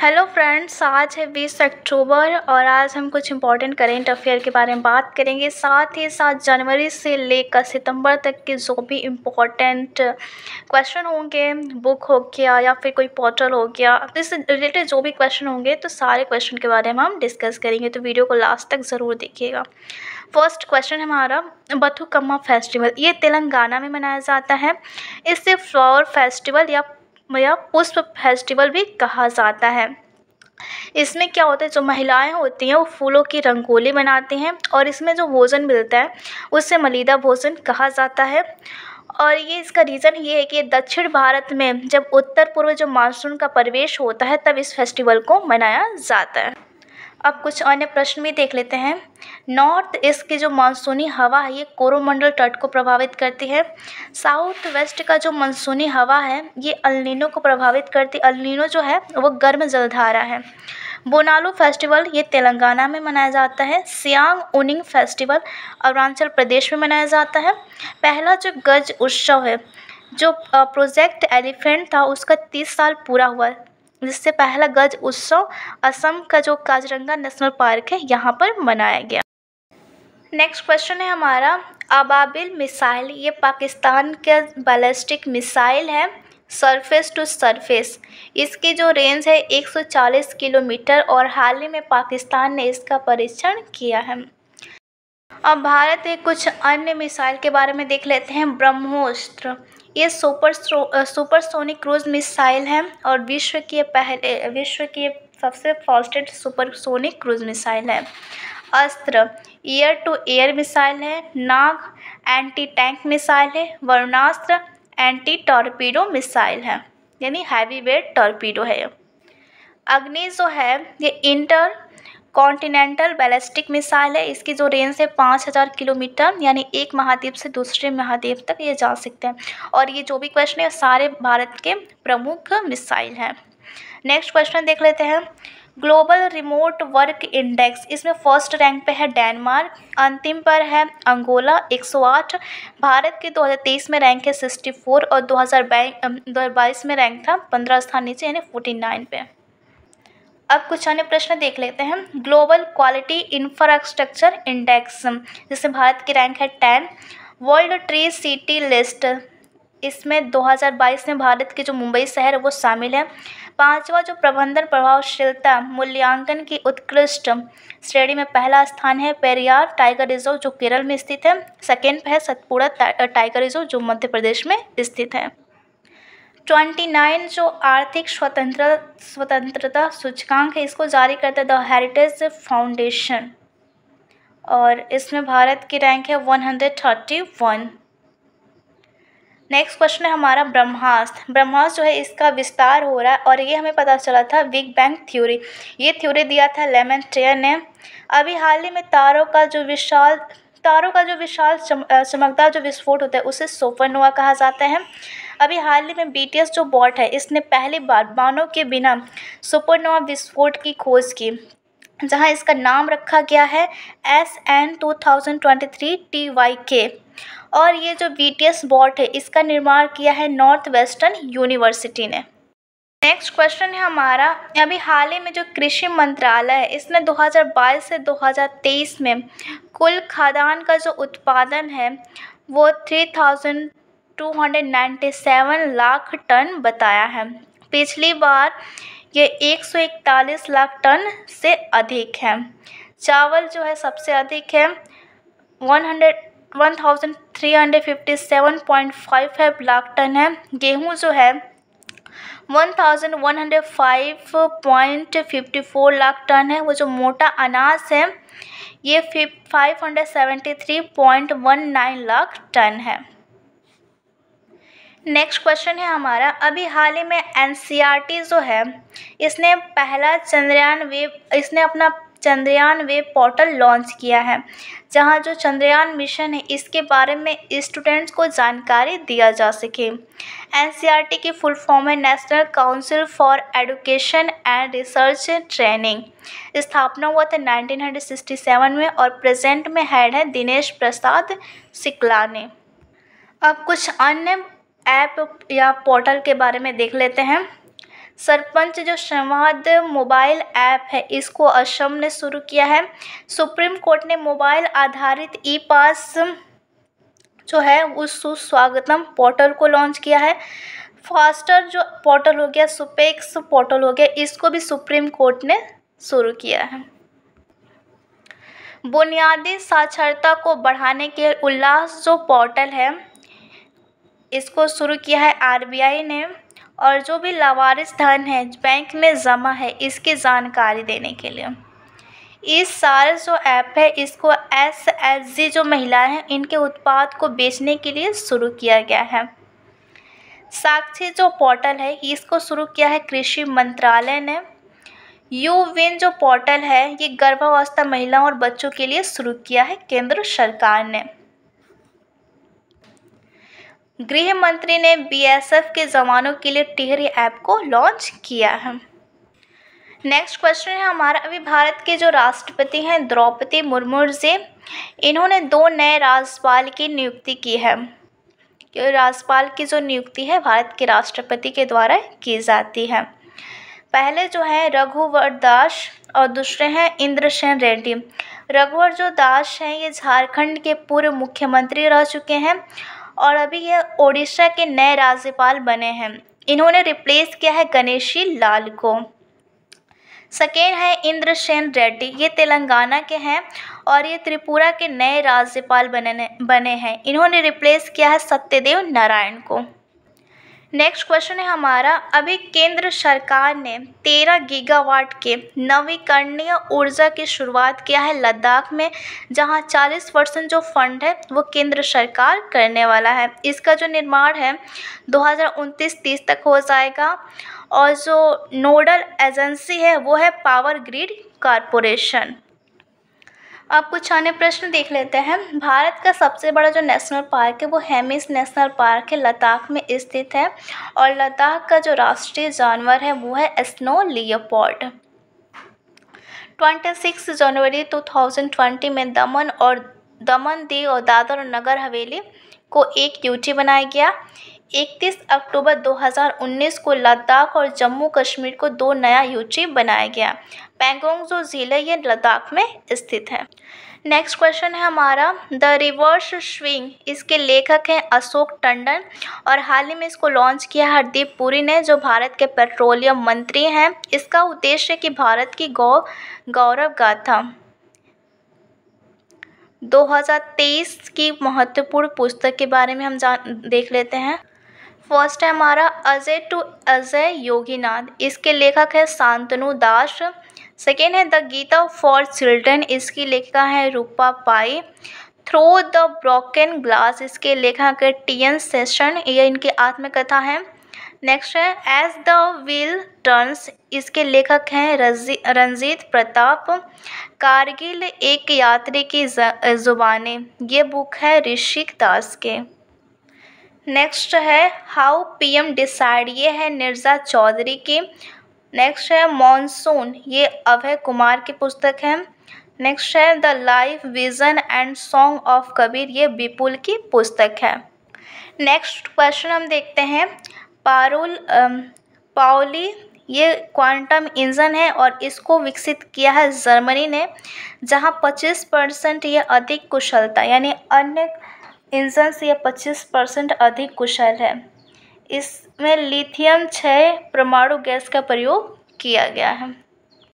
hello friends आज है बीस अक्टूबर और आज हम कुछ इंपॉर्टेंट करेंट अफेयर के बारे में बात करेंगे साथ ही साथ जनवरी से लेकर सितंबर तक के जो भी इम्पॉर्टेंट क्वेश्चन होंगे बुक हो गया या फिर कोई पोर्टल हो गया इससे रिलेटेड जो भी क्वेश्चन होंगे तो सारे क्वेश्चन के बारे में हम डिस्कस करेंगे तो वीडियो को लास्ट तक ज़रूर देखिएगा फर्स्ट क्वेश्चन हमारा बथुकम्मा फेस्टिवल ये तेलंगाना में मनाया जाता है इसे फ्लावर फेस्टिवल या या पुष्प फेस्टिवल भी कहा जाता है इसमें क्या होता है जो महिलाएं होती हैं वो फूलों की रंगोली बनाती हैं और इसमें जो भोजन मिलता है उससे मलिदा भोजन कहा जाता है और ये इसका रीज़न ये है कि दक्षिण भारत में जब उत्तर पूर्व जो मानसून का प्रवेश होता है तब इस फेस्टिवल को मनाया जाता है अब कुछ अन्य प्रश्न भी देख लेते हैं नॉर्थ ईस्ट की जो मानसूनी हवा है ये कोरोमंडल तट को प्रभावित करती है साउथ वेस्ट का जो मानसूनी हवा है ये अलिनो को प्रभावित करती अलिनो जो है वो गर्म जलधारा है बोनालू फेस्टिवल ये तेलंगाना में मनाया जाता है सियांग उनिंग फेस्टिवल अरुणाचल प्रदेश में मनाया जाता है पहला जो गज उत्सव है जो प्रोजेक्ट एलिफेंट था उसका तीस साल पूरा हुआ है जिससे पहला गज उत्सव असम का जो काजरंगा नेशनल पार्क है यहाँ पर मनाया गया नेक्स्ट क्वेश्चन है हमारा अबाबिल मिसाइल ये पाकिस्तान का बैलिस्टिक मिसाइल है सरफेस टू सरफेस इसकी जो रेंज है 140 किलोमीटर और हाल ही में पाकिस्तान ने इसका परीक्षण किया है अब भारत के कुछ अन्य मिसाइल के बारे में देख लेते हैं ब्रह्मोस्त्र ये सुपर सुपरसोनिक क्रूज मिसाइल है और विश्व के पहले विश्व के सबसे फास्टेस्ट सुपरसोनिक क्रूज मिसाइल है अस्त्र एयर टू एयर मिसाइल है नाग एंटी टैंक मिसाइल है वर्णास्त्र एंटी टॉर्पीडो मिसाइल है यानी हैवी वेट टॉर्पीडो है अग्नि जो है ये इंटर कॉन्टिनेंटल बैलिस्टिक मिसाइल है इसकी जो रेंज है पाँच हज़ार किलोमीटर यानी एक महाद्वीप से दूसरे महाद्वीप तक ये जा सकते हैं और ये जो भी क्वेश्चन है सारे भारत के प्रमुख मिसाइल हैं नेक्स्ट क्वेश्चन देख लेते हैं ग्लोबल रिमोट वर्क इंडेक्स इसमें फर्स्ट रैंक पे है डेनमार्क अंतिम पर है अंगोला 108 भारत के 2023 में रैंक है 64 और 2022 में रैंक था 15 स्थान नीचे यानी 49 पे अब कुछ अन्य प्रश्न देख लेते हैं ग्लोबल क्वालिटी इंफ्रास्ट्रक्चर इंडेक्स जिसमें भारत की रैंक है ten world tree city list इसमें 2022 में भारत के जो मुंबई शहर है वो शामिल है पांचवा जो प्रबंधन प्रभावशीलता मूल्यांकन की उत्कृष्ट श्रेणी में पहला स्थान है पेरियार टाइगर रिजर्व जो केरल में स्थित है सेकेंड है सतपुड़ा टाइगर रिजर्व जो मध्य प्रदेश में स्थित है ट्वेंटी नाइन जो आर्थिक स्वतंत्र स्वतंत्रता सूचकांक है इसको जारी करता है द हेरिटेज फाउंडेशन और इसमें भारत की रैंक है one hundred thirty one next question है हमारा ब्रह्मास्त्र ब्रह्मास्त्र जो है इसका विस्तार हो रहा है और ये हमें पता चला था बिग बैंग थ्योरी ये थ्योरी दिया था लेमन टेयर ने अभी हाल ही में तारों का जो विशाल तारों का जो विशाल चमकदार जो विस्फोट होता है उसे सोफनोवा कहा जाता है अभी हाल ही में बीटीएस जो बॉट है इसने पहली बार बानों के बिना सुपरनोवा विस्फोट की खोज की जहां इसका नाम रखा गया है S N two thousand twenty three T Y K और ये जो बी टी एस बॉट है इसका निर्माण किया है नॉर्थ वेस्टर्न यूनिवर्सिटी ने नेक्स्ट क्वेश्चन है हमारा अभी हाल ही में जो कृषि मंत्रालय है इसने 2022 से 2023 में कुल खाद्यान्न का जो उत्पादन है वो 3,297 लाख टन बताया है पिछली बार ये 141 लाख टन से अधिक है चावल जो है सबसे अधिक है 100 1,357.55 लाख टन है गेहूं जो है 1,105.54 लाख टन है वो जो मोटा अनाज है ये 573.19 लाख टन है नेक्स्ट क्वेश्चन है हमारा अभी हाल ही में एनसीईआरटी e जो है इसने पहला चंद्रयान वेव इसने अपना चंद्रयान वेब पोर्टल लॉन्च किया है जहां जो चंद्रयान मिशन है इसके बारे में स्टूडेंट्स को जानकारी दिया जा सके एन की फुल फॉर्म है national council for education and research training स्थापना हुआ था 1967 में और प्रेजेंट में हेड है दिनेश प्रसाद सिकला ने अब कुछ अन्य ऐप या पोर्टल के बारे में देख लेते हैं सरपंच जो संवाद मोबाइल ऐप है इसको असम ने शुरू किया है सुप्रीम कोर्ट ने मोबाइल आधारित ई पास जो है उस सुस्वागतम पोर्टल को लॉन्च किया है फास्टर जो पोर्टल हो गया सुपेक्स पोर्टल हो गया इसको भी सुप्रीम कोर्ट ने शुरू किया है बुनियादी साक्षरता को बढ़ाने के उल्लास जो पोर्टल है इसको शुरू किया है आरबीआई ने और जो भी लावारिस धन है बैंक में जमा है इसकी जानकारी देने के लिए इस सारे जो ऐप है इसको एस एस जी जो महिलाएं हैं इनके उत्पाद को बेचने के लिए शुरू किया गया है साक्षी जो पोर्टल है इसको शुरू किया है कृषि मंत्रालय ने यू विन जो पोर्टल है ये गर्भावस्था महिलाओं और बच्चों के लिए शुरू किया है केंद्र सरकार ने गृह मंत्री ने बीएसएफ के जवानों के लिए टिहरी ऐप को लॉन्च किया है नेक्स्ट क्वेश्चन है हमारा अभी भारत के जो राष्ट्रपति हैं द्रौपदी मुर्मू जी इन्होंने दो नए राज्यपाल की नियुक्ति की है राज्यपाल की जो नियुक्ति है भारत के राष्ट्रपति के द्वारा की जाती है पहले जो है रघुवर दास और दूसरे हैं इंद्रसेन रेड्डी रघुवर जो दास हैं ये झारखंड के पूर्व मुख्यमंत्री रह चुके हैं और अभी यह ओडिशा के नए राज्यपाल बने हैं इन्होंने रिप्लेस किया है गणेशी लाल को सेकेंड है इंद्रसेन रेड्डी ये तेलंगाना के हैं और ये त्रिपुरा के नए राज्यपाल बने बने हैं इन्होंने रिप्लेस किया है सत्यदेव नारायण को नेक्स्ट क्वेश्चन है हमारा अभी केंद्र सरकार ने तेरह गीगावाट के नवीकरणीय ऊर्जा की शुरुआत किया है लद्दाख में जहां चालीस परसेंट जो फंड है वो केंद्र सरकार करने वाला है इसका जो निर्माण है दो हज़ार तक हो जाएगा और जो नोडल एजेंसी है वो है पावर ग्रिड कॉरपोरेशन अब कुछ अन्य प्रश्न देख लेते हैं भारत का सबसे बड़ा जो नेशनल पार्क है वो हेमिस नेशनल पार्क है लद्दाख में स्थित है और लद्दाख का जो राष्ट्रीय जानवर है वो है स्नो लियोपोर्ड ट्वेंटी सिक्स जनवरी टू थाउजेंड ट्वेंटी में दमन और दमन दी और दादर और नगर हवेली को एक यूटी बनाया गया 31 अक्टूबर 2019 को लद्दाख और जम्मू कश्मीर को दो नया यूची बनाया गया पैंगोंग जो ज़िले ये लद्दाख में स्थित है नेक्स्ट क्वेश्चन है हमारा द रिवर्स स्विंग इसके लेखक हैं अशोक टंडन और हाल ही में इसको लॉन्च किया हरदीप पुरी ने जो भारत के पेट्रोलियम मंत्री हैं इसका उद्देश्य है कि भारत की गौ गौरव गाथा 2023 की महत्वपूर्ण पुस्तक के बारे में हम जान देख लेते हैं फर्स्ट है हमारा अजय टू अजय योगीनाथ इसके लेखक है शांतनु दास सेकेंड है द गीता फॉर चिल्ड्रन इसकी लेखिका है Rupa Pai through the broken glass इसके लेखक है टी एन सेशन ये इनकी आत्मकथा है नेक्स्ट है एज द विल टर्न्स इसके लेखक हैं रंजीत प्रताप कारगिल एक यात्री की जुबानें ये बुक है ऋषिक दास के नेक्स्ट है हाउ पीएम डिसाइड ये है निर्जा चौधरी की नेक्स्ट है मॉनसून ये अभय कुमार की पुस्तक है नेक्स्ट है the life vision and song of Kabir ये विपुल की पुस्तक है नेक्स्ट क्वेश्चन हम देखते हैं पारुल पाओली ये क्वांटम इंजन है और इसको विकसित किया है जर्मनी ने जहां 25 परसेंट ये अधिक कुशलता यानी अन्य इंजन से यह पच्चीस परसेंट अधिक कुशल है इसमें लिथियम छः परमाणु गैस का प्रयोग किया गया है